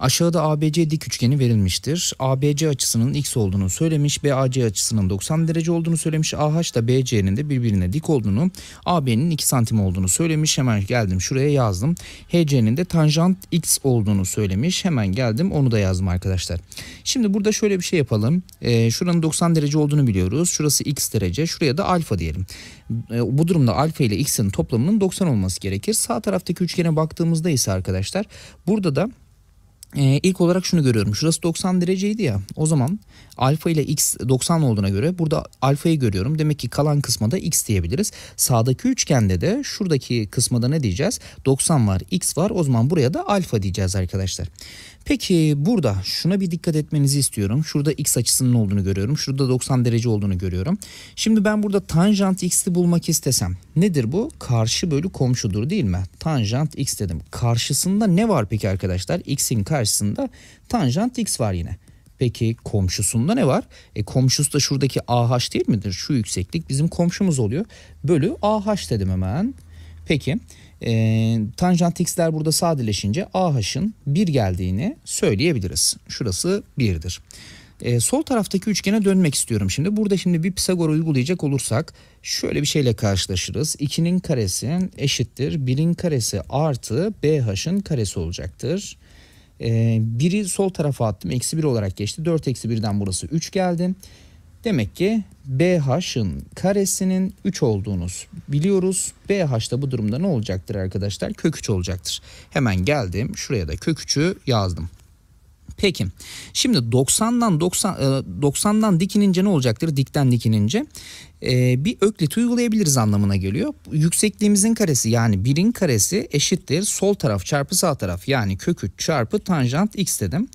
Aşağıda ABC dik üçgeni verilmiştir. ABC açısının x olduğunu söylemiş, BAC açısının 90 derece olduğunu söylemiş, AH da BC'nin de birbirine dik olduğunu, AB'nin 2 santim olduğunu söylemiş. Hemen geldim şuraya yazdım. HC'nin de tanjant x olduğunu söylemiş. Hemen geldim onu da yazdım arkadaşlar. Şimdi burada şöyle bir şey yapalım. E, şuranın 90 derece olduğunu biliyoruz. Şurası x derece, şuraya da alfa diyelim. E, bu durumda alfa ile x'in toplamının 90 olması gerekir. Sağ taraftaki üçgene baktığımızda ise arkadaşlar burada da e, ilk olarak şunu görüyorum. Şurası 90 dereceydi ya. O zaman Alfa ile x 90 olduğuna göre burada alfayı görüyorum. Demek ki kalan kısma da x diyebiliriz. Sağdaki üçgende de şuradaki kısmada ne diyeceğiz? 90 var, x var. O zaman buraya da alfa diyeceğiz arkadaşlar. Peki burada şuna bir dikkat etmenizi istiyorum. Şurada x açısının olduğunu görüyorum. Şurada 90 derece olduğunu görüyorum. Şimdi ben burada tanjant x'i bulmak istesem nedir bu? Karşı bölü komşudur değil mi? Tanjant x dedim. Karşısında ne var peki arkadaşlar? x'in karşısında tanjant x var yine. Peki komşusunda ne var? E, komşusu da şuradaki AH değil midir? Şu yükseklik bizim komşumuz oluyor. Bölü AH dedim hemen. Peki e, tanjant x'ler burada sadeleşince AH'ın 1 geldiğini söyleyebiliriz. Şurası 1'dir. E, sol taraftaki üçgene dönmek istiyorum şimdi. Burada şimdi bir Pisagor uygulayacak olursak şöyle bir şeyle karşılaşırız. 2'nin karesi eşittir 1'in karesi artı BH'ın karesi olacaktır. Ee, biri sol tarafa attım. Eksi 1 olarak geçti. 4 eksi 1'den burası 3 geldi. Demek ki BH'ın karesinin 3 olduğunu biliyoruz. BH da bu durumda ne olacaktır arkadaşlar? Kök 3 olacaktır. Hemen geldim. Şuraya da kök 3'ü yazdım. Peki. Şimdi 90'dan 90 90'dan e, dikinince ne olacaktır? Dikten dikinince e, bir öklit uygulayabiliriz anlamına geliyor. Yüksekliğimizin karesi yani birin karesi eşittir sol taraf çarpı sağ taraf yani kök çarpı tanjant x dedim.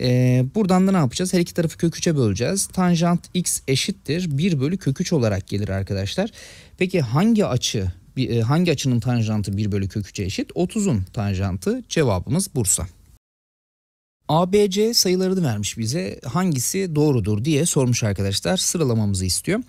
Ee, buradan da ne yapacağız? Her iki tarafı köküçe 3'e böleceğiz. Tanjant x eşittir 1 bölü kök olarak gelir arkadaşlar. Peki hangi açı e, hangi açının tanjantı 1 bölü köküçe eşit? 30'un tanjantı cevabımız Bursa. ABC sayılarını vermiş bize hangisi doğrudur diye sormuş arkadaşlar sıralamamızı istiyor.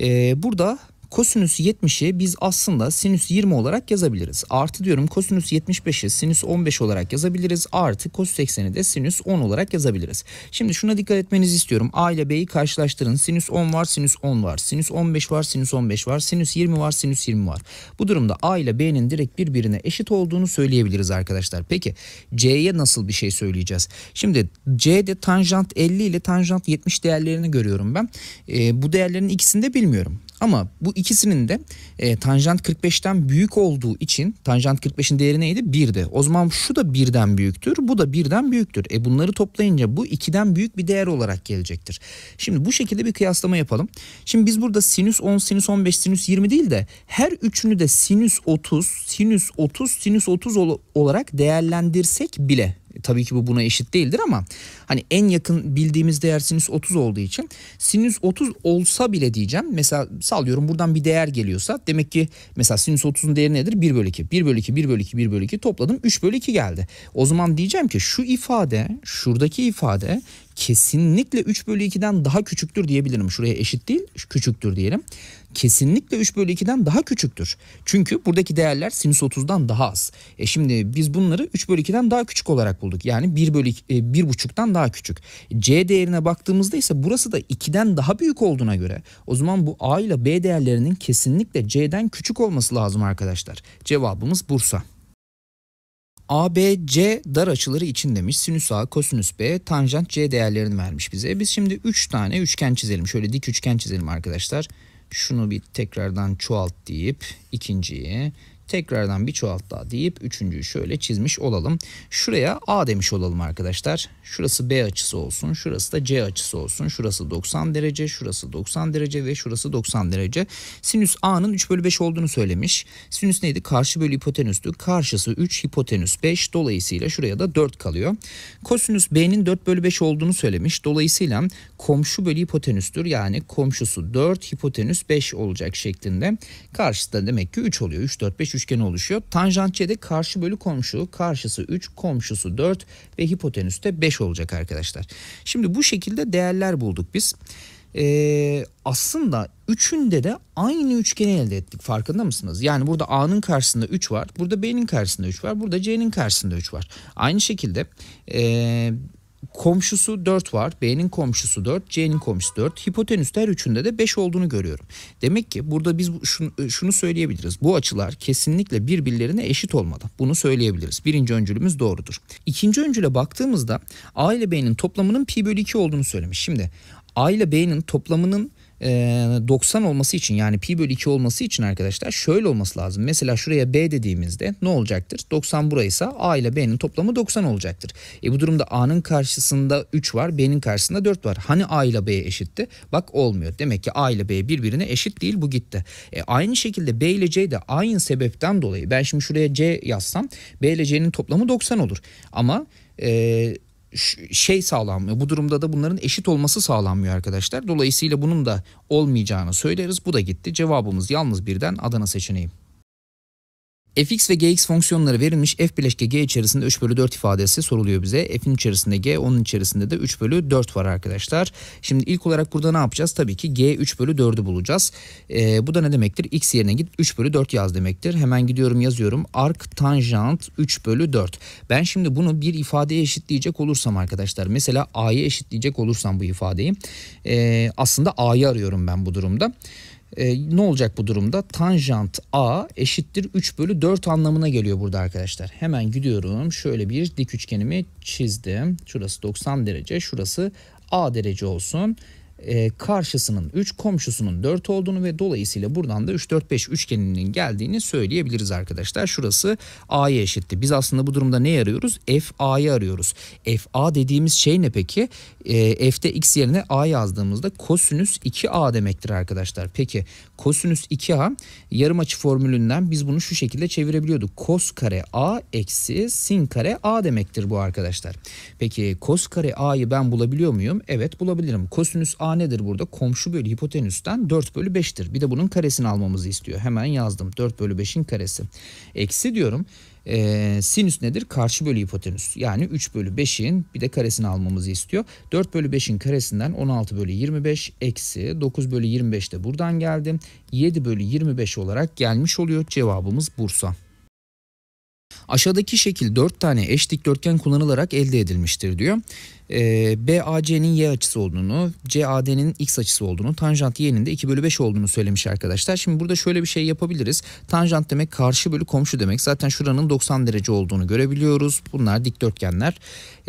Ee, burada kosinüs 70'i biz aslında sinüs 20 olarak yazabiliriz. Artı diyorum kosinüs 75'i sinüs 15 olarak yazabiliriz. Artı kos 80'i de sinüs 10 olarak yazabiliriz. Şimdi şuna dikkat etmenizi istiyorum. A ile B'yi karşılaştırın. Sinüs 10 var, sinüs 10 var. Sinüs 15 var, sinüs 15 var. Sinüs 20 var, sinüs 20 var. Bu durumda A ile B'nin direkt birbirine eşit olduğunu söyleyebiliriz arkadaşlar. Peki C'ye nasıl bir şey söyleyeceğiz? Şimdi C'de tanjant 50 ile tanjant 70 değerlerini görüyorum ben. E, bu değerlerin ikisini de bilmiyorum. Ama bu ikisinin de e, tanjant 45'ten büyük olduğu için tanjant 45'in değeri neydi? 1'di. O zaman şu da 1'den büyüktür, bu da 1'den büyüktür. E bunları toplayınca bu 2'den büyük bir değer olarak gelecektir. Şimdi bu şekilde bir kıyaslama yapalım. Şimdi biz burada sinüs 10, sinüs 15, sinüs 20 değil de her üçünü de sinüs 30, sinüs 30, sinüs 30 olarak değerlendirsek bile tabii ki bu buna eşit değildir ama hani en yakın bildiğimiz değer sinüs 30 olduğu için sinüs 30 olsa bile diyeceğim mesela sallıyorum buradan bir değer geliyorsa demek ki mesela sinüs 30'un değeri nedir 1 bölü 2 1 bölü 2 1 bölü 2 1 bölü 2 topladım 3 bölü 2 geldi. O zaman diyeceğim ki şu ifade şuradaki ifade kesinlikle 3 bölü 2'den daha küçüktür diyebilirim. Şuraya eşit değil küçüktür diyelim. Kesinlikle 3 bölü 2'den daha küçüktür. Çünkü buradaki değerler sinüs 30'dan daha az. E şimdi biz bunları 3 bölü 2'den daha küçük olarak bulduk. Yani 1 bölü 1,5'tan e, daha küçük. C değerine baktığımızda ise burası da 2'den daha büyük olduğuna göre o zaman bu A ile B değerlerinin kesinlikle C'den küçük olması lazım arkadaşlar. Cevabımız Bursa. ABC dar açıları için demiş. Sinüs A, kosinüs B, tanjant C değerlerini vermiş bize. Biz şimdi 3 tane üçgen çizelim. Şöyle dik üçgen çizelim arkadaşlar. Şunu bir tekrardan çoğalt deyip ikinciyi tekrardan bir çoğalt daha deyip üçüncüyü şöyle çizmiş olalım. Şuraya A demiş olalım arkadaşlar. Şurası B açısı olsun. Şurası da C açısı olsun. Şurası 90 derece. Şurası 90 derece ve şurası 90 derece. Sinüs A'nın 3 bölü 5 olduğunu söylemiş. Sinüs neydi? Karşı bölü hipotenüstü. Karşısı 3 hipotenüs 5. Dolayısıyla şuraya da 4 kalıyor. Kosinüs B'nin 4 bölü 5 olduğunu söylemiş. Dolayısıyla komşu bölü hipotenüstür. Yani komşusu 4 hipotenüs 5 olacak şeklinde. Karşısı da demek ki 3 oluyor. 3, 4, 5, üçgeni oluşuyor. Tanjant c'de karşı bölü komşu, karşısı 3, komşusu 4 ve hipotenüs de 5 olacak arkadaşlar. Şimdi bu şekilde değerler bulduk biz. Ee, aslında üçünde de aynı üçgeni elde ettik farkında mısınız? Yani burada A'nın karşısında 3 var, burada B'nin karşısında 3 var, burada C'nin karşısında 3 var. Aynı şekilde e, komşusu 4 var. B'nin komşusu 4, C'nin komşusu 4. Hipotenüste her üçünde de 5 olduğunu görüyorum. Demek ki burada biz e, şunu, söyleyebiliriz. Bu açılar kesinlikle birbirlerine eşit olmadı. Bunu söyleyebiliriz. Birinci öncülümüz doğrudur. İkinci öncüle baktığımızda A ile B'nin toplamının pi bölü 2 olduğunu söylemiş. Şimdi A ile B'nin toplamının 90 ee, olması için yani pi bölü 2 olması için arkadaşlar şöyle olması lazım. Mesela şuraya b dediğimizde ne olacaktır? 90 buraysa a ile b'nin toplamı 90 olacaktır. E bu durumda a'nın karşısında 3 var b'nin karşısında 4 var. Hani a ile b eşitti? Bak olmuyor. Demek ki a ile b birbirine eşit değil bu gitti. E aynı şekilde b ile c de aynı sebepten dolayı ben şimdi şuraya c yazsam b ile c'nin toplamı 90 olur. Ama e, şey sağlanmıyor. Bu durumda da bunların eşit olması sağlanmıyor arkadaşlar. Dolayısıyla bunun da olmayacağını söyleriz. Bu da gitti. Cevabımız yalnız birden Adana seçeneği fx ve gx fonksiyonları verilmiş f bileşke g içerisinde 3 bölü 4 ifadesi soruluyor bize. f'in içerisinde g, onun içerisinde de 3 bölü 4 var arkadaşlar. Şimdi ilk olarak burada ne yapacağız? Tabii ki g 3 bölü 4'ü bulacağız. Ee, bu da ne demektir? x yerine git 3 bölü 4 yaz demektir. Hemen gidiyorum yazıyorum. Ark tanjant 3 bölü 4. Ben şimdi bunu bir ifadeye eşitleyecek olursam arkadaşlar. Mesela a'ya eşitleyecek olursam bu ifadeyi. E, aslında a'yı arıyorum ben bu durumda. E, ne olacak bu durumda? Tanjant A eşittir 3 bölü 4 anlamına geliyor burada arkadaşlar. Hemen gidiyorum. Şöyle bir dik üçgenimi çizdim. Şurası 90 derece. Şurası A derece olsun e, karşısının 3 komşusunun 4 olduğunu ve dolayısıyla buradan da 3-4-5 üçgeninin geldiğini söyleyebiliriz arkadaşlar. Şurası A'ya eşitti. Biz aslında bu durumda ne arıyoruz? F A'yı arıyoruz. F A dediğimiz şey ne peki? E, F'de X yerine A yazdığımızda kosinüs 2A demektir arkadaşlar. Peki kosinüs 2A yarım açı formülünden biz bunu şu şekilde çevirebiliyorduk. Kos kare A eksi sin kare A demektir bu arkadaşlar. Peki kos kare A'yı ben bulabiliyor muyum? Evet bulabilirim. Kosinüs A nedir burada? Komşu bölü hipotenüsten 4 bölü 5'tir. Bir de bunun karesini almamızı istiyor. Hemen yazdım. 4 bölü 5'in karesi. Eksi diyorum. E, sinüs nedir? Karşı bölü hipotenüs. Yani 3 bölü 5'in bir de karesini almamızı istiyor. 4 bölü 5'in karesinden 16 bölü 25 eksi 9 bölü 25 de buradan geldi. 7 bölü 25 olarak gelmiş oluyor. Cevabımız Bursa. Aşağıdaki şekil 4 tane eş dikdörtgen kullanılarak elde edilmiştir diyor e, ee, BAC'nin y açısı olduğunu, CAD'nin x açısı olduğunu, tanjant y'nin de 2 bölü 5 olduğunu söylemiş arkadaşlar. Şimdi burada şöyle bir şey yapabiliriz. Tanjant demek karşı bölü komşu demek. Zaten şuranın 90 derece olduğunu görebiliyoruz. Bunlar dikdörtgenler.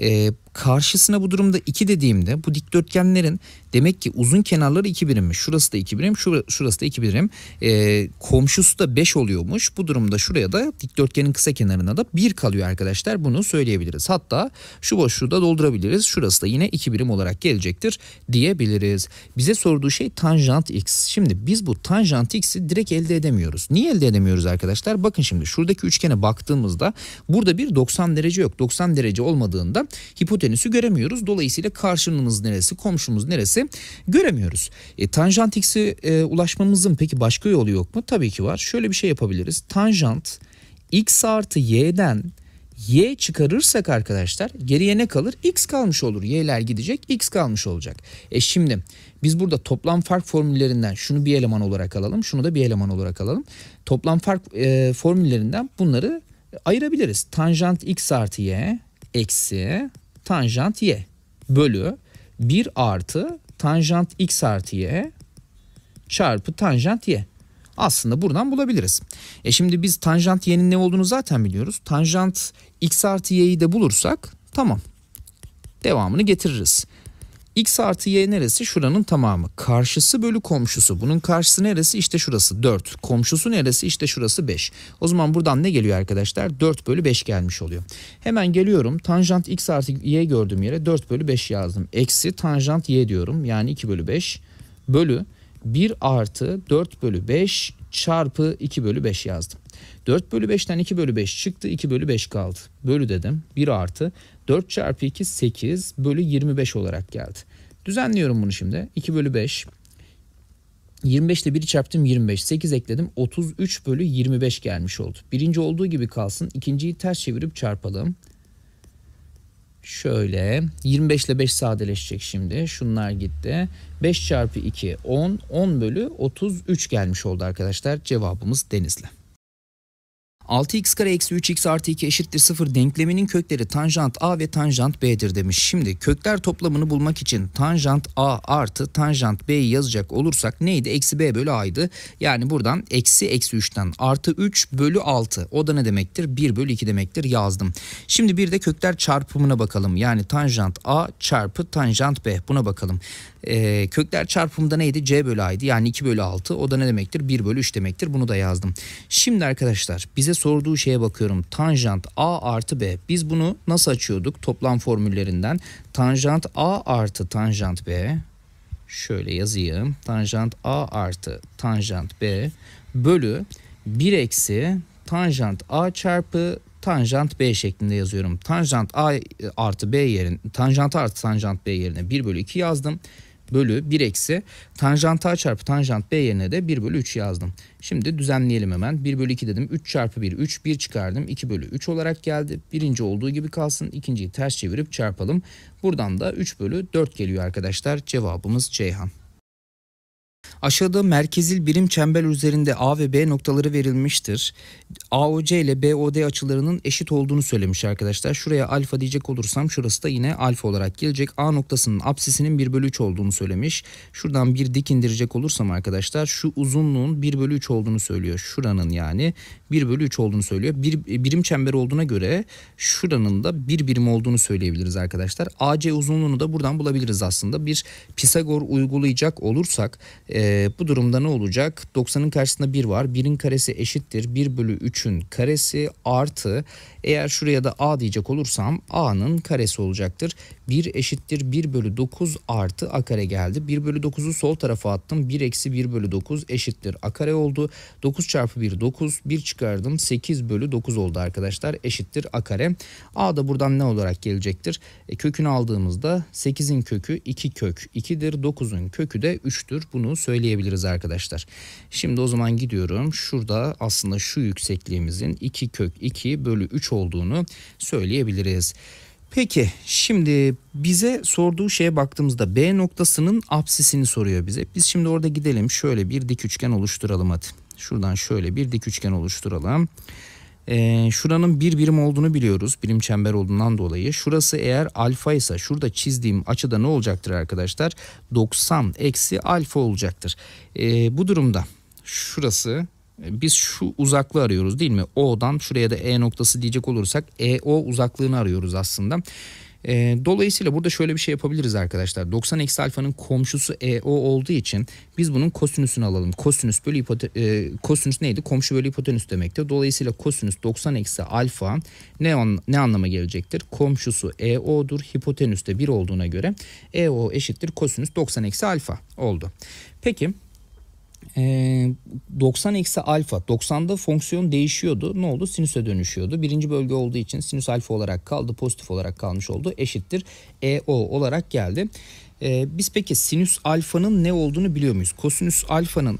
E, karşısına bu durumda 2 dediğimde bu dikdörtgenlerin demek ki uzun kenarları 2 birimmiş. Şurası da 2 birim, şurası da 2 birim. E, komşusu da 5 oluyormuş. Bu durumda şuraya da dikdörtgenin kısa kenarına da 1 kalıyor arkadaşlar. Bunu söyleyebiliriz. Hatta şu boşluğu da doldurabiliriz. Şurası da yine 2 birim olarak gelecektir diyebiliriz. Bize sorduğu şey tanjant x. Şimdi biz bu tanjant x'i direkt elde edemiyoruz. Niye elde edemiyoruz arkadaşlar? Bakın şimdi şuradaki üçgene baktığımızda burada bir 90 derece yok. 90 derece olmadığında hipotenüsü göremiyoruz. Dolayısıyla karşımız neresi, komşumuz neresi göremiyoruz. E, tanjant x'i e, ulaşmamızın peki başka yolu yok mu? Tabii ki var. Şöyle bir şey yapabiliriz. Tanjant x artı y'den y çıkarırsak arkadaşlar geriye ne kalır? x kalmış olur. y'ler gidecek x kalmış olacak. E şimdi biz burada toplam fark formüllerinden şunu bir eleman olarak alalım. Şunu da bir eleman olarak alalım. Toplam fark e, formüllerinden bunları ayırabiliriz. Tanjant x artı y eksi tanjant y bölü 1 artı tanjant x artı y çarpı tanjant y aslında buradan bulabiliriz. E şimdi biz tanjant y'nin ne olduğunu zaten biliyoruz. Tanjant x artı y'yi de bulursak tamam devamını getiririz. X artı Y neresi? Şuranın tamamı. Karşısı bölü komşusu. Bunun karşısı neresi? İşte şurası 4. Komşusu neresi? İşte şurası 5. O zaman buradan ne geliyor arkadaşlar? 4 bölü 5 gelmiş oluyor. Hemen geliyorum. Tanjant X artı Y gördüğüm yere 4 bölü 5 yazdım. Eksi tanjant Y diyorum. Yani 2 bölü 5 bölü 1 artı 4 bölü 5 çarpı 2 bölü 5 yazdım. 4 bölü 5'ten 2 bölü 5 çıktı 2 bölü 5 kaldı. Bölü dedim 1 artı 4 çarpı 2 8 bölü 25 olarak geldi. Düzenliyorum bunu şimdi 2 bölü 5 25 ile 1'i çarptım 25. 8 ekledim 33 bölü 25 gelmiş oldu. Birinci olduğu gibi kalsın. İkinciyi ters çevirip çarpalım. Şöyle 25 ile 5 sadeleşecek şimdi. Şunlar gitti. 5 çarpı 2 10. 10 bölü 33 gelmiş oldu arkadaşlar. Cevabımız Denizli. 6x kare eksi 3x artı 2 eşittir 0 denkleminin kökleri tanjant a ve tanjant b'dir demiş. Şimdi kökler toplamını bulmak için tanjant a artı tanjant b'yi yazacak olursak neydi? Eksi b bölü a'ydı. Yani buradan eksi eksi 3'ten artı 3 bölü 6. O da ne demektir? 1 bölü 2 demektir yazdım. Şimdi bir de kökler çarpımına bakalım. Yani tanjant a çarpı tanjant b buna bakalım. E, kökler çarpımında neydi? C bölü a'ydı yani 2 bölü 6. O da ne demektir? 1 bölü 3 demektir. Bunu da yazdım. Şimdi arkadaşlar bize sorduğu şeye bakıyorum. Tanjant A artı B. Biz bunu nasıl açıyorduk toplam formüllerinden? Tanjant A artı tanjant B. Şöyle yazayım. Tanjant A artı tanjant B bölü 1 eksi tanjant A çarpı tanjant B şeklinde yazıyorum. Tanjant A artı B yerine tanjant artı tanjant B yerine 1 bölü 2 yazdım bölü 1 eksi tanjant a çarpı tanjant b yerine de 1 bölü 3 yazdım. Şimdi düzenleyelim hemen. 1 bölü 2 dedim. 3 çarpı 1 3 1 çıkardım. 2 bölü 3 olarak geldi. Birinci olduğu gibi kalsın. İkinciyi ters çevirip çarpalım. Buradan da 3 bölü 4 geliyor arkadaşlar. Cevabımız Ceyhan. Aşağıda merkezil birim çember üzerinde A ve B noktaları verilmiştir. AOC ile BOD açılarının eşit olduğunu söylemiş arkadaşlar. Şuraya alfa diyecek olursam şurası da yine alfa olarak gelecek. A noktasının apsisinin 1 bölü 3 olduğunu söylemiş. Şuradan bir dik indirecek olursam arkadaşlar şu uzunluğun 1 bölü 3 olduğunu söylüyor. Şuranın yani 1 bölü 3 olduğunu söylüyor. Bir, e, birim çember olduğuna göre şuranın da bir birim olduğunu söyleyebiliriz arkadaşlar. AC uzunluğunu da buradan bulabiliriz aslında. Bir Pisagor uygulayacak olursak e, e, bu durumda ne olacak? 90'ın karşısında 1 var. 1'in karesi eşittir 1 bölü 3'ün karesi artı eğer şuraya da a diyecek olursam a'nın karesi olacaktır. 1 eşittir 1 bölü 9 artı a kare geldi. 1 bölü 9'u sol tarafa attım. 1 eksi 1 bölü 9 eşittir a kare oldu. 9 çarpı 1 9 1 çıkardım 8 bölü 9 oldu arkadaşlar eşittir a kare. a da buradan ne olarak gelecektir? E, kökünü aldığımızda 8'in kökü 2 kök 2'dir 9'un kökü de 3'tür bunu söyleyebiliriz arkadaşlar. Şimdi o zaman gidiyorum. Şurada aslında şu yüksekliğimizin 2 kök 2 bölü 3 olduğunu söyleyebiliriz. Peki şimdi bize sorduğu şeye baktığımızda B noktasının apsisini soruyor bize. Biz şimdi orada gidelim şöyle bir dik üçgen oluşturalım hadi. Şuradan şöyle bir dik üçgen oluşturalım e, şuranın bir birim olduğunu biliyoruz birim çember olduğundan dolayı. Şurası eğer alfa ise şurada çizdiğim açıda ne olacaktır arkadaşlar? 90 eksi alfa olacaktır. E, bu durumda şurası e, biz şu uzaklığı arıyoruz değil mi? O'dan şuraya da E noktası diyecek olursak EO uzaklığını arıyoruz aslında. E, dolayısıyla burada şöyle bir şey yapabiliriz arkadaşlar. 90 eksi alfanın komşusu EO olduğu için biz bunun kosinüsünü alalım. Kosinüs bölü hipotenüs, e, kosinüs neydi? Komşu bölü hipotenüs demekti. Dolayısıyla kosinüs 90 eksi alfa ne, an, ne anlama gelecektir? Komşusu EO'dur. Hipotenüs de 1 olduğuna göre EO eşittir kosinüs 90 eksi alfa oldu. Peki 90 ee, eksi alfa 90'da fonksiyon değişiyordu. Ne oldu? Sinüse dönüşüyordu. Birinci bölge olduğu için sinüs alfa olarak kaldı. Pozitif olarak kalmış oldu. Eşittir EO olarak geldi. E, biz peki sinüs alfanın ne olduğunu biliyor muyuz? Kosinüs alfanın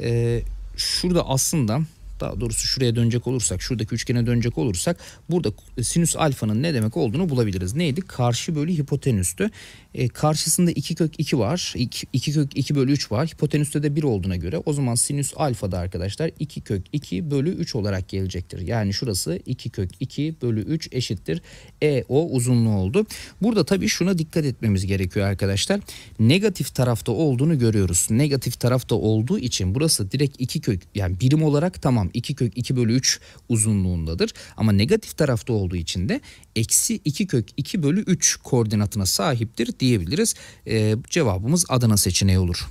e, şurada aslında daha doğrusu şuraya dönecek olursak şuradaki üçgene dönecek olursak burada sinüs alfanın ne demek olduğunu bulabiliriz. Neydi? Karşı bölü hipotenüstü. E, karşısında 2 kök 2 var. 2 kök 2 bölü 3 var. Hipotenüste de 1 olduğuna göre o zaman sinüs alfa da arkadaşlar 2 kök 2 bölü 3 olarak gelecektir. Yani şurası 2 kök 2 bölü 3 eşittir. E o uzunluğu oldu. Burada tabii şuna dikkat etmemiz gerekiyor arkadaşlar. Negatif tarafta olduğunu görüyoruz. Negatif tarafta olduğu için burası direkt 2 kök yani birim olarak tamam tam 2 kök 2 bölü 3 uzunluğundadır. Ama negatif tarafta olduğu için de eksi 2 kök 2 bölü 3 koordinatına sahiptir diyebiliriz. Ee, cevabımız Adana seçeneği olur.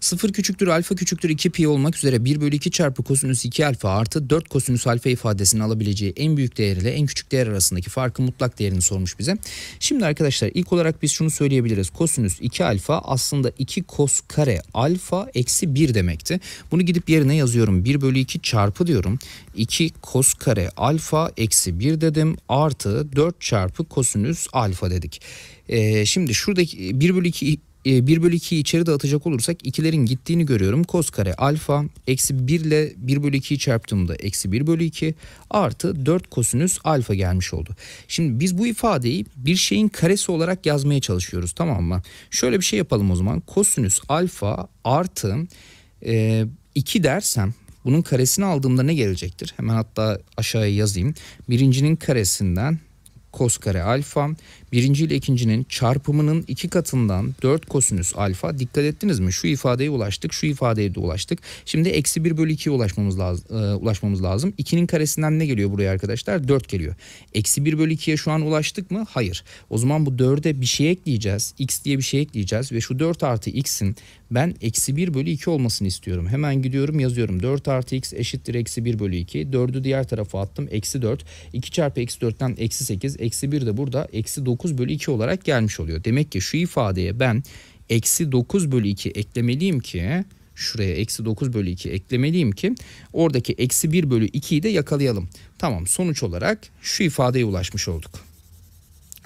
0 küçüktür alfa küçüktür 2 pi olmak üzere 1 bölü 2 çarpı kosinüs 2 alfa artı 4 kosinüs alfa ifadesini alabileceği en büyük değer ile en küçük değer arasındaki farkın mutlak değerini sormuş bize. Şimdi arkadaşlar ilk olarak biz şunu söyleyebiliriz. Kosinüs 2 alfa aslında 2 kos kare alfa eksi 1 demekti. Bunu gidip yerine yazıyorum. 1 bölü 2 çarpı diyorum. 2 kos kare alfa eksi 1 dedim artı 4 çarpı kosinüs alfa dedik. Ee, şimdi şuradaki 1 bölü 2 1 ee, bölü 2'yi içeri dağıtacak olursak ikilerin gittiğini görüyorum. Kos kare alfa eksi 1 ile 1 bölü 2'yi çarptığımda eksi 1 bölü 2 artı 4 kosinüs alfa gelmiş oldu. Şimdi biz bu ifadeyi bir şeyin karesi olarak yazmaya çalışıyoruz tamam mı? Şöyle bir şey yapalım o zaman. Kosinüs alfa artı e, 2 dersem bunun karesini aldığımda ne gelecektir? Hemen hatta aşağıya yazayım. Birincinin karesinden kos kare alfa birinci ile ikincinin çarpımının iki katından 4 kosinüs alfa dikkat ettiniz mi? Şu ifadeye ulaştık şu ifadeye de ulaştık. Şimdi eksi 1 bölü 2'ye e, ulaşmamız lazım. ulaşmamız lazım. 2'nin karesinden ne geliyor buraya arkadaşlar? 4 geliyor. Eksi 1 bölü 2'ye şu an ulaştık mı? Hayır. O zaman bu 4'e bir şey ekleyeceğiz. X diye bir şey ekleyeceğiz ve şu 4 artı X'in ben eksi 1 bölü 2 olmasını istiyorum. Hemen gidiyorum yazıyorum. 4 artı X eşittir eksi 1 bölü 2. 4'ü diğer tarafa attım. Eksi 4. 2 çarpı eksi 4'ten eksi 8. Eksi 1 de burada. Eksi 9 9 bölü 2 olarak gelmiş oluyor. Demek ki şu ifadeye ben eksi 9 bölü 2 eklemeliyim ki şuraya eksi 9 bölü 2 eklemeliyim ki oradaki eksi 1 bölü 2'yi de yakalayalım. Tamam sonuç olarak şu ifadeye ulaşmış olduk.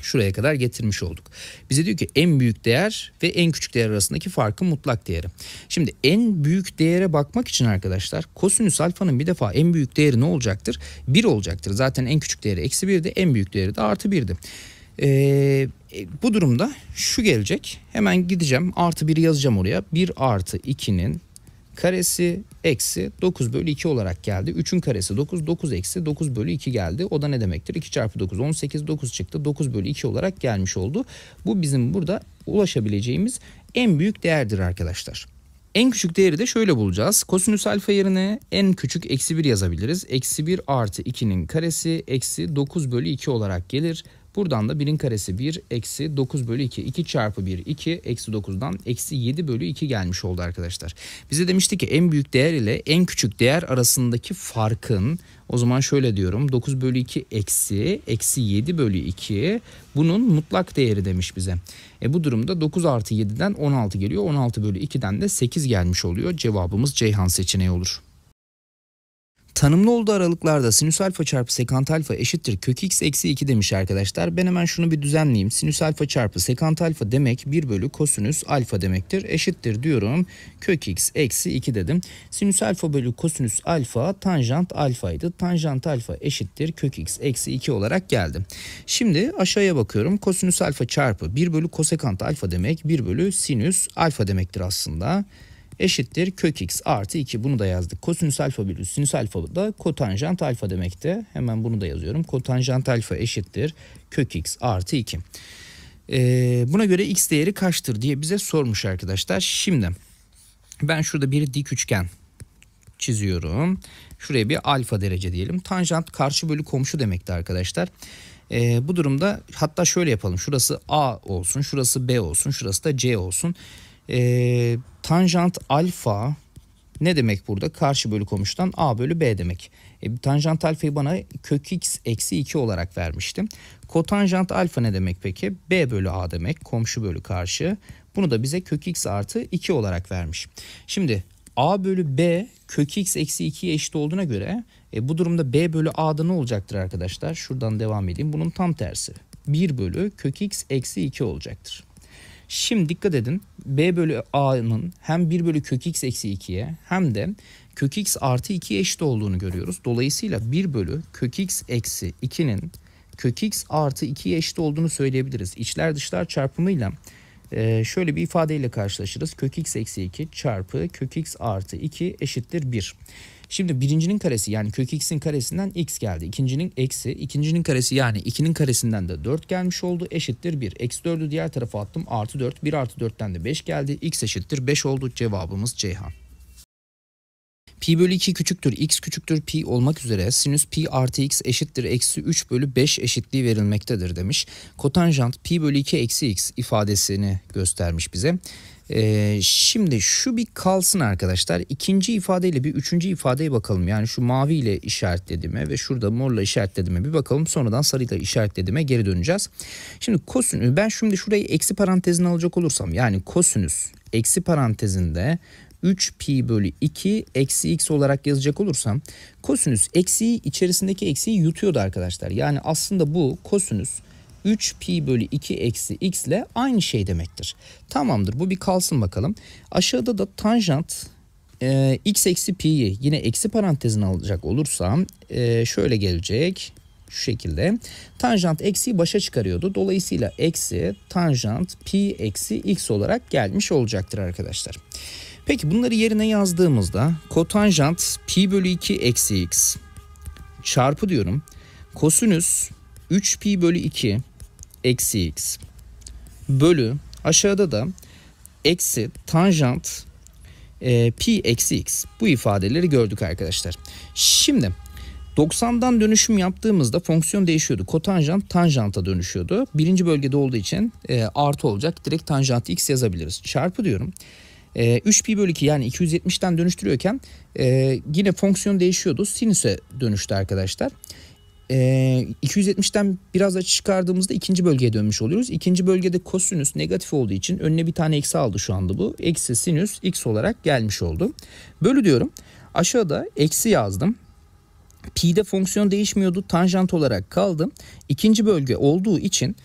Şuraya kadar getirmiş olduk. Bize diyor ki en büyük değer ve en küçük değer arasındaki farkın mutlak değeri. Şimdi en büyük değere bakmak için arkadaşlar kosinüs alfanın bir defa en büyük değeri ne olacaktır? 1 olacaktır. Zaten en küçük değeri eksi 1'di en büyük değeri de artı 1'di. Ee, e, bu durumda şu gelecek. Hemen gideceğim artı 1'i yazacağım oraya. 1 artı 2'nin karesi eksi 9 bölü 2 olarak geldi. 3'ün karesi 9, 9 eksi 9 bölü 2 geldi. O da ne demektir? 2 çarpı 9, 18, 9 çıktı. 9 bölü 2 olarak gelmiş oldu. Bu bizim burada ulaşabileceğimiz en büyük değerdir arkadaşlar. En küçük değeri de şöyle bulacağız. Kosinüs alfa yerine en küçük eksi 1 yazabiliriz. Eksi 1 artı 2'nin karesi eksi 9 bölü 2 olarak gelir. Buradan da 1'in karesi 1 eksi 9 bölü 2. 2 çarpı 1 2 eksi 9'dan eksi 7 bölü 2 gelmiş oldu arkadaşlar. Bize demişti ki en büyük değer ile en küçük değer arasındaki farkın o zaman şöyle diyorum 9 bölü 2 eksi eksi 7 bölü 2 bunun mutlak değeri demiş bize. E bu durumda 9 artı 7'den 16 geliyor 16 bölü 2'den de 8 gelmiş oluyor cevabımız Ceyhan seçeneği olur. Tanımlı olduğu aralıklarda sinüs alfa çarpı sekant alfa eşittir kök x eksi 2 demiş arkadaşlar. Ben hemen şunu bir düzenleyeyim. Sinüs alfa çarpı sekant alfa demek 1 bölü kosinüs alfa demektir. Eşittir diyorum kök x eksi 2 dedim. Sinüs alfa bölü kosinüs alfa tanjant alfaydı. Tanjant alfa eşittir kök x eksi 2 olarak geldi. Şimdi aşağıya bakıyorum. Kosinüs alfa çarpı 1 bölü kosekant alfa demek 1 bölü sinüs alfa demektir aslında eşittir kök x artı 2 bunu da yazdık. Kosinüs alfa bölü sinüs alfa da kotanjant alfa demekte. Hemen bunu da yazıyorum. Kotanjant alfa eşittir kök x artı 2. Ee, buna göre x değeri kaçtır diye bize sormuş arkadaşlar. Şimdi ben şurada bir dik üçgen çiziyorum. Şuraya bir alfa derece diyelim. Tanjant karşı bölü komşu demekti arkadaşlar. Ee, bu durumda hatta şöyle yapalım. Şurası A olsun, şurası B olsun, şurası da C olsun. Ee, Tanjant alfa ne demek burada? Karşı bölü komşudan a bölü b demek. E, tanjant alfayı bana kök x eksi 2 olarak vermiştim. Kotanjant alfa ne demek peki? b bölü a demek. Komşu bölü karşı. Bunu da bize kök x artı 2 olarak vermiş. Şimdi a bölü b kök x eksi 2'ye eşit olduğuna göre e, bu durumda b bölü a'da ne olacaktır arkadaşlar? Şuradan devam edeyim. Bunun tam tersi. 1 bölü kök x eksi 2 olacaktır. Şimdi dikkat edin. B bölü A'nın hem 1 bölü kök x eksi 2'ye hem de kök x artı 2'ye eşit olduğunu görüyoruz. Dolayısıyla 1 bölü kök x eksi 2'nin kök x artı 2'ye eşit olduğunu söyleyebiliriz. İçler dışlar çarpımıyla e, şöyle bir ifadeyle karşılaşırız. Kök x eksi 2 çarpı kök x artı 2 eşittir 1. Şimdi birincinin karesi yani kök x'in karesinden x geldi. İkincinin eksi. ikincinin karesi yani 2'nin karesinden de 4 gelmiş oldu. Eşittir 1. Eksi 4'ü diğer tarafa attım. Artı 4. 1 artı 4'ten de 5 geldi. x eşittir 5 oldu. Cevabımız Ceyhan pi bölü 2 küçüktür x küçüktür pi olmak üzere sinüs pi artı x eşittir eksi 3 bölü 5 eşitliği verilmektedir demiş. Kotanjant pi bölü 2 eksi x ifadesini göstermiş bize. Ee, şimdi şu bir kalsın arkadaşlar. İkinci ifadeyle bir üçüncü ifadeye bakalım. Yani şu mavi ile işaretlediğime ve şurada morla işaretledime bir bakalım. Sonradan sarıyla işaretledime geri döneceğiz. Şimdi kosinüs ben şimdi şurayı eksi parantezine alacak olursam yani kosinüs eksi parantezinde 3 pi bölü 2 eksi x olarak yazacak olursam kosinüs eksiği içerisindeki eksiği yutuyordu arkadaşlar. Yani aslında bu kosinüs 3 pi bölü 2 eksi x ile aynı şey demektir. Tamamdır bu bir kalsın bakalım. Aşağıda da tanjant e, x eksi pi'yi yine eksi parantezine alacak olursam e, şöyle gelecek şu şekilde. Tanjant eksiyi başa çıkarıyordu. Dolayısıyla eksi tanjant pi eksi x olarak gelmiş olacaktır arkadaşlar. Peki bunları yerine yazdığımızda kotanjant pi bölü 2 eksi x çarpı diyorum. Kosinüs 3 pi bölü 2 eksi x bölü aşağıda da eksi tanjant e, pi eksi x bu ifadeleri gördük arkadaşlar. Şimdi 90'dan dönüşüm yaptığımızda fonksiyon değişiyordu. Kotanjant tanjanta dönüşüyordu. Birinci bölgede olduğu için e, artı olacak. Direkt tanjant x yazabiliriz. Çarpı diyorum. E, 3 pi bölü 2 yani 270'ten dönüştürüyorken e, yine fonksiyon değişiyordu. Sinüse dönüştü arkadaşlar. 270'ten ee, biraz açı çıkardığımızda ikinci bölgeye dönmüş oluyoruz. İkinci bölgede kosinüs negatif olduğu için önüne bir tane eksi aldı şu anda bu. Eksi sinüs x olarak gelmiş oldu. Bölü diyorum. Aşağıda eksi yazdım. Pi'de fonksiyon değişmiyordu. Tanjant olarak kaldı. İkinci bölge olduğu için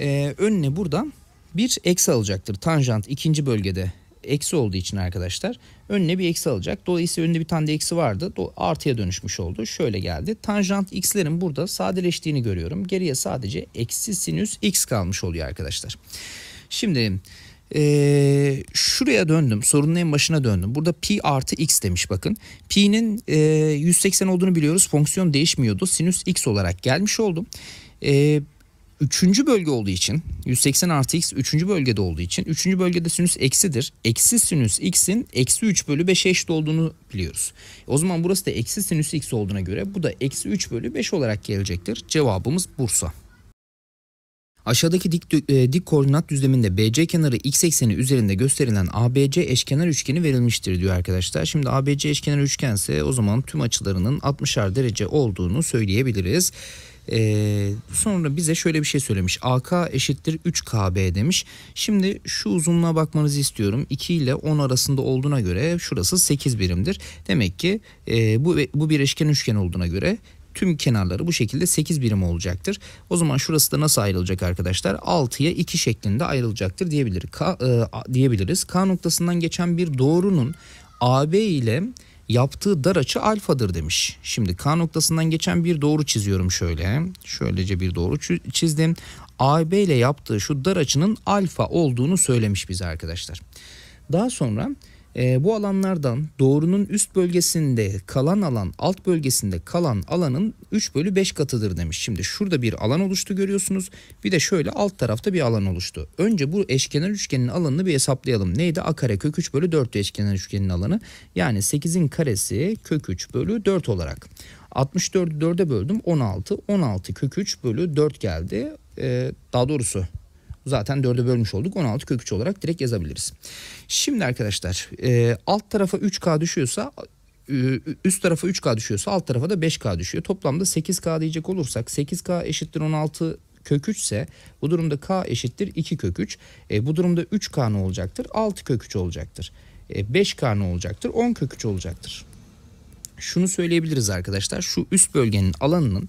e, önüne burada bir eksi alacaktır. Tanjant ikinci bölgede eksi olduğu için arkadaşlar önüne bir eksi alacak. Dolayısıyla önünde bir tane de eksi vardı. Artıya dönüşmüş oldu. Şöyle geldi. Tanjant x'lerin burada sadeleştiğini görüyorum. Geriye sadece eksi sinüs x kalmış oluyor arkadaşlar. Şimdi ee, şuraya döndüm sorunun en başına döndüm burada pi artı x demiş bakın pi'nin e, 180 olduğunu biliyoruz fonksiyon değişmiyordu sinüs x olarak gelmiş oldum e, üçüncü bölge olduğu için 180 artı x üçüncü bölgede olduğu için üçüncü bölgede sinüs eksidir. Eksi sinüs x'in eksi 3 bölü 5'e eşit olduğunu biliyoruz. O zaman burası da eksi sinüs x olduğuna göre bu da eksi 3 bölü 5 olarak gelecektir. Cevabımız Bursa. Aşağıdaki dik, e, dik koordinat düzleminde BC kenarı x ekseni üzerinde gösterilen ABC eşkenar üçgeni verilmiştir diyor arkadaşlar. Şimdi ABC eşkenar üçgense o zaman tüm açılarının 60'ar derece olduğunu söyleyebiliriz. Ee, sonra bize şöyle bir şey söylemiş. AK eşittir 3KB demiş. Şimdi şu uzunluğa bakmanızı istiyorum. 2 ile 10 arasında olduğuna göre şurası 8 birimdir. Demek ki e, bu, bu bir eşken üçgen olduğuna göre tüm kenarları bu şekilde 8 birim olacaktır. O zaman şurası da nasıl ayrılacak arkadaşlar? 6'ya 2 şeklinde ayrılacaktır diyebilir. K, e, diyebiliriz. K noktasından geçen bir doğrunun AB ile yaptığı dar açı alfadır demiş. Şimdi K noktasından geçen bir doğru çiziyorum şöyle. Şöylece bir doğru çizdim. AB ile yaptığı şu dar açının alfa olduğunu söylemiş bize arkadaşlar. Daha sonra e, bu alanlardan doğrunun üst bölgesinde kalan alan alt bölgesinde kalan alanın 3 bölü 5 katıdır demiş. Şimdi şurada bir alan oluştu görüyorsunuz. Bir de şöyle alt tarafta bir alan oluştu. Önce bu eşkenar üçgenin alanını bir hesaplayalım. Neydi? A kare kök 3 bölü 4 eşkenar üçgenin alanı. Yani 8'in karesi kök 3 bölü 4 olarak. 64'ü 4'e böldüm 16. 16 kök 3 bölü 4 geldi. Ee, daha doğrusu zaten 4'e bölmüş olduk. 16 kök 3 olarak direkt yazabiliriz. Şimdi arkadaşlar e, alt tarafa 3K düşüyorsa e, üst tarafa 3K düşüyorsa alt tarafa da 5K düşüyor. Toplamda 8K diyecek olursak 8K eşittir 16 kök 3 ise bu durumda K eşittir 2 kök 3. E, bu durumda 3K ne olacaktır? 6 kök 3 olacaktır. E, 5K ne olacaktır? 10 kök 3 olacaktır. Şunu söyleyebiliriz arkadaşlar. Şu üst bölgenin alanının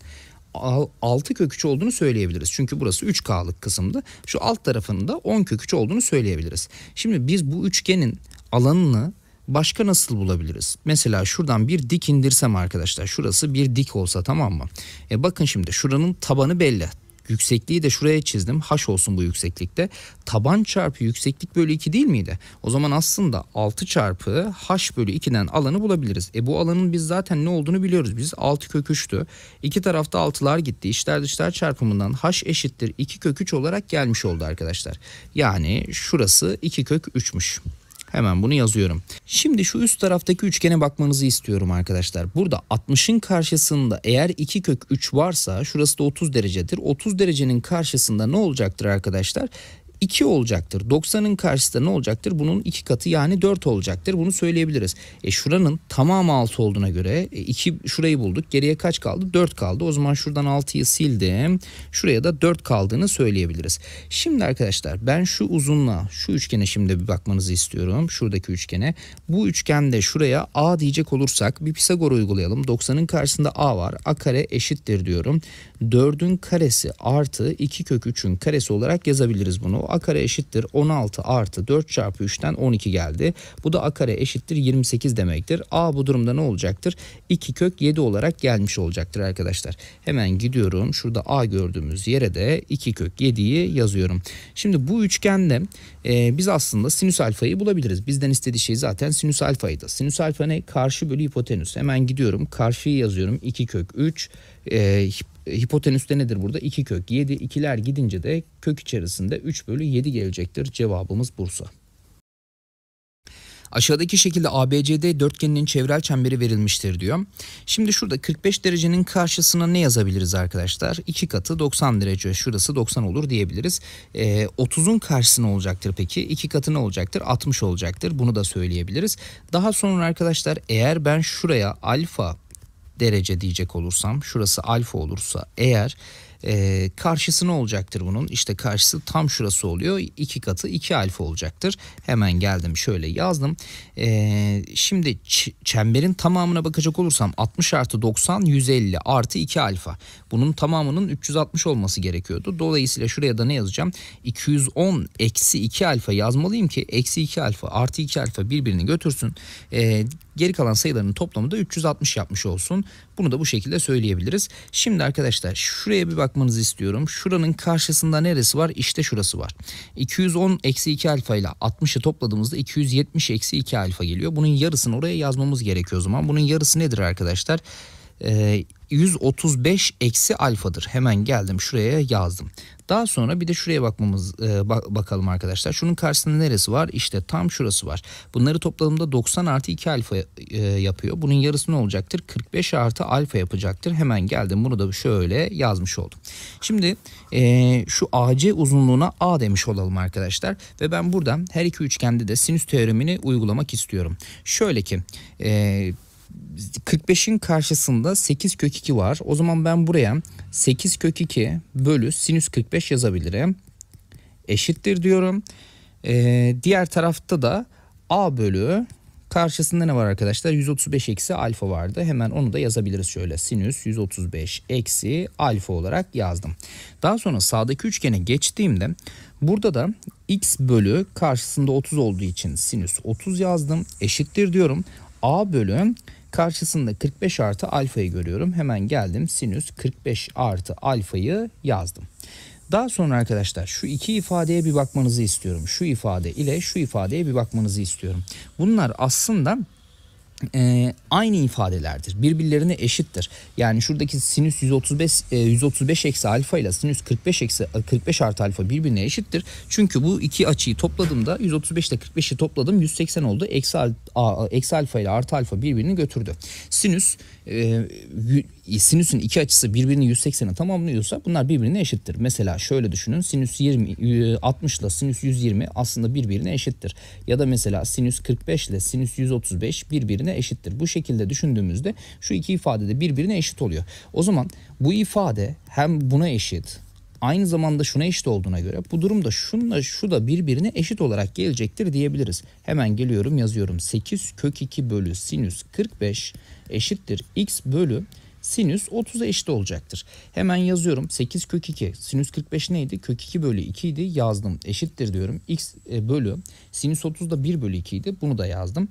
6 köküç olduğunu söyleyebiliriz. Çünkü burası 3K'lık kısımdı. Şu alt tarafında 10 köküç olduğunu söyleyebiliriz. Şimdi biz bu üçgenin alanını başka nasıl bulabiliriz? Mesela şuradan bir dik indirsem arkadaşlar şurası bir dik olsa tamam mı? E bakın şimdi şuranın tabanı belli. Yüksekliği de şuraya çizdim. haş olsun bu yükseklikte. Taban çarpı yükseklik bölü 2 değil miydi? O zaman aslında 6 çarpı haş bölü 2'den alanı bulabiliriz. E bu alanın biz zaten ne olduğunu biliyoruz. Biz 6 kök 3'tü. İki tarafta 6'lar gitti. İçler dışlar çarpımından haş eşittir 2 kök 3 olarak gelmiş oldu arkadaşlar. Yani şurası 2 kök 3'müş. Hemen bunu yazıyorum. Şimdi şu üst taraftaki üçgene bakmanızı istiyorum arkadaşlar. Burada 60'ın karşısında eğer 2 kök 3 varsa şurası da 30 derecedir. 30 derecenin karşısında ne olacaktır arkadaşlar? 2 olacaktır. 90'ın karşısında ne olacaktır? Bunun 2 katı yani 4 olacaktır. Bunu söyleyebiliriz. E şuranın tamamı 6 olduğuna göre 2 e, şurayı bulduk. Geriye kaç kaldı? 4 kaldı. O zaman şuradan 6'yı sildim. Şuraya da 4 kaldığını söyleyebiliriz. Şimdi arkadaşlar ben şu uzunluğa şu üçgene şimdi bir bakmanızı istiyorum. Şuradaki üçgene. Bu üçgende şuraya A diyecek olursak bir Pisagor uygulayalım. 90'ın karşısında A var. A kare eşittir diyorum. 4'ün karesi artı 2 kök 3'ün karesi olarak yazabiliriz bunu. A kare eşittir 16 artı 4 çarpı 3'ten 12 geldi. Bu da A kare eşittir 28 demektir. A bu durumda ne olacaktır? 2 kök 7 olarak gelmiş olacaktır arkadaşlar. Hemen gidiyorum. Şurada A gördüğümüz yere de 2 kök 7'yi yazıyorum. Şimdi bu üçgende e, biz aslında sinüs alfayı bulabiliriz. Bizden istediği şey zaten sinüs alfaydı. Sinüs alfa ne? Karşı bölü hipotenüs. Hemen gidiyorum. Karşıyı yazıyorum. 2 kök 3. E, hipotenüste nedir burada? 2 kök 7. 2'ler gidince de kök içerisinde 3 bölü 7 gelecektir. Cevabımız Bursa. Aşağıdaki şekilde ABCD dörtgeninin çevrel çemberi verilmiştir diyor. Şimdi şurada 45 derecenin karşısına ne yazabiliriz arkadaşlar? 2 katı 90 derece şurası 90 olur diyebiliriz. Ee, 30'un karşısına olacaktır peki. 2 katı ne olacaktır? 60 olacaktır. Bunu da söyleyebiliriz. Daha sonra arkadaşlar eğer ben şuraya alfa derece diyecek olursam şurası alfa olursa eğer e, karşısı ne olacaktır bunun? işte karşısı tam şurası oluyor. 2 katı 2 alfa olacaktır. Hemen geldim şöyle yazdım. E, şimdi çemberin tamamına bakacak olursam 60 artı 90 150 artı 2 alfa. Bunun tamamının 360 olması gerekiyordu. Dolayısıyla şuraya da ne yazacağım? 210 eksi 2 alfa yazmalıyım ki eksi 2 alfa artı 2 alfa birbirini götürsün. E, Geri kalan sayıların toplamı da 360 yapmış olsun. Bunu da bu şekilde söyleyebiliriz. Şimdi arkadaşlar şuraya bir bakmanızı istiyorum. Şuranın karşısında neresi var? İşte şurası var. 210 eksi 2 alfa ile 60'ı topladığımızda 270 eksi 2 alfa geliyor. Bunun yarısını oraya yazmamız gerekiyor o zaman. Bunun yarısı nedir arkadaşlar? Ee, 135 eksi alfadır. Hemen geldim şuraya yazdım. Daha sonra bir de şuraya bakmamız e, bak, bakalım arkadaşlar. Şunun karşısında neresi var? İşte tam şurası var. Bunları topladığımda 90 artı 2 alfa e, yapıyor. Bunun yarısı ne olacaktır? 45 artı alfa yapacaktır. Hemen geldim bunu da şöyle yazmış oldum. Şimdi e, şu AC uzunluğuna A demiş olalım arkadaşlar. Ve ben buradan her iki üçgende de sinüs teoremini uygulamak istiyorum. Şöyle ki... E, 45'in karşısında 8 kök 2 var. O zaman ben buraya 8 kök 2 bölü sinüs 45 yazabilirim. Eşittir diyorum. Ee, diğer tarafta da a bölü karşısında ne var arkadaşlar? 135 eksi alfa vardı. Hemen onu da yazabiliriz şöyle. Sinüs 135 eksi alfa olarak yazdım. Daha sonra sağdaki üçgene geçtiğimde burada da x bölü karşısında 30 olduğu için sinüs 30 yazdım. Eşittir diyorum. a bölü Karşısında 45 artı alfayı görüyorum. Hemen geldim sinüs 45 artı alfayı yazdım. Daha sonra arkadaşlar şu iki ifadeye bir bakmanızı istiyorum. Şu ifade ile şu ifadeye bir bakmanızı istiyorum. Bunlar aslında e, aynı ifadelerdir. Birbirlerine eşittir. Yani şuradaki sinüs 135 e, 135 eksi alfa ile sinüs 45 eksi 45 e, artı alfa birbirine eşittir. Çünkü bu iki açıyı topladığımda 135 ile 45'i topladım 180 oldu. Eksi, a, eksi alfa ile artı alfa birbirini götürdü. Sinüs e, sinüsün iki açısı birbirini 180'e tamamlıyorsa bunlar birbirine eşittir. Mesela şöyle düşünün sinüs 20, 60 e, ile sinüs 120 aslında birbirine eşittir. Ya da mesela sinüs 45 ile sinüs 135 birbirine eşittir. Bu şekilde düşündüğümüzde şu iki ifade de birbirine eşit oluyor. O zaman bu ifade hem buna eşit aynı zamanda şuna eşit olduğuna göre bu durumda şunla şu da birbirine eşit olarak gelecektir diyebiliriz. Hemen geliyorum yazıyorum 8 kök 2 bölü sinüs 45 eşittir x bölü sinüs 30'a eşit olacaktır. Hemen yazıyorum 8 kök 2 sinüs 45 neydi? Kök 2 bölü 2 idi yazdım eşittir diyorum. X e, bölü sinüs 30 da 1 bölü 2 idi bunu da yazdım.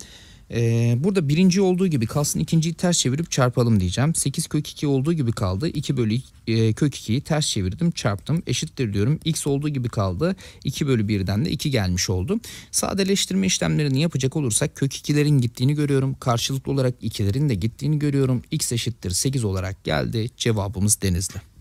Ee, burada birinci olduğu gibi kalsın ikinciyi ters çevirip çarpalım diyeceğim. 8 kök 2 olduğu gibi kaldı. 2 bölü e, kök 2'yi ters çevirdim çarptım eşittir diyorum. X olduğu gibi kaldı. 2 bölü 1'den de 2 gelmiş oldu. Sadeleştirme işlemlerini yapacak olursak kök 2'lerin gittiğini görüyorum. Karşılıklı olarak 2'lerin de gittiğini görüyorum. X eşittir 8 olarak geldi. Cevabımız denizli.